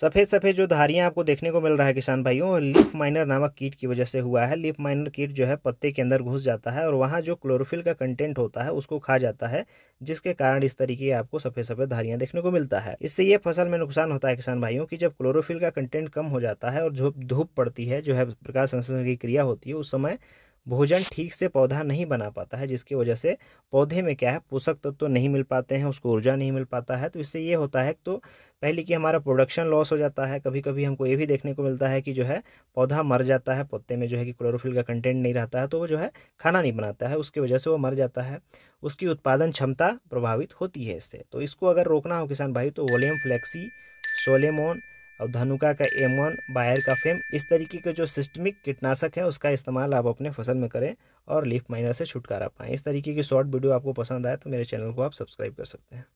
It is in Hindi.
सफ़ेद सफ़ेद जो धारियाँ आपको देखने को मिल रहा है किसान भाइयों लिफ माइनर नामक कीट की वजह से हुआ है लिफ माइनर कीट जो है पत्ते के अंदर घुस जाता है और वहाँ जो क्लोरोफिल का कंटेंट होता है उसको खा जाता है जिसके कारण इस तरीके आपको सफ़ेद सफ़ेद धारियाँ देखने को मिलता है इससे ये फसल में नुकसान होता है किसान भाइयों की जब क्लोरोफिल का कंटेंट कम हो जाता है और धूप धूप पड़ती है जो है प्रकाश संश्लेषण की क्रिया होती है उस समय भोजन ठीक से पौधा नहीं बना पाता है जिसकी वजह से पौधे में क्या है पोषक तत्व तो नहीं मिल पाते हैं उसको ऊर्जा नहीं मिल पाता है तो इससे ये होता है तो पहले कि हमारा प्रोडक्शन लॉस हो जाता है कभी कभी हमको ये भी देखने को मिलता है कि जो है पौधा मर जाता है पत्ते में जो है कि क्लोरोफिल का कंटेंट नहीं रहता है तो वो जो है खाना नहीं बनाता है उसकी वजह से वो मर जाता है उसकी उत्पादन क्षमता प्रभावित होती है इससे तो इसको अगर रोकना हो किसान भाई तो वोलेम फ्लैक्सी सोलेमोन और धनुका का एम वन बायर का फेम इस तरीके के जो सिस्टमिक कीटनाशक है उसका इस्तेमाल आप अपने फसल में करें और लीफ माइनर से छुटकारा पाएँ इस तरीके की शॉर्ट वीडियो आपको पसंद आए तो मेरे चैनल को आप सब्सक्राइब कर सकते हैं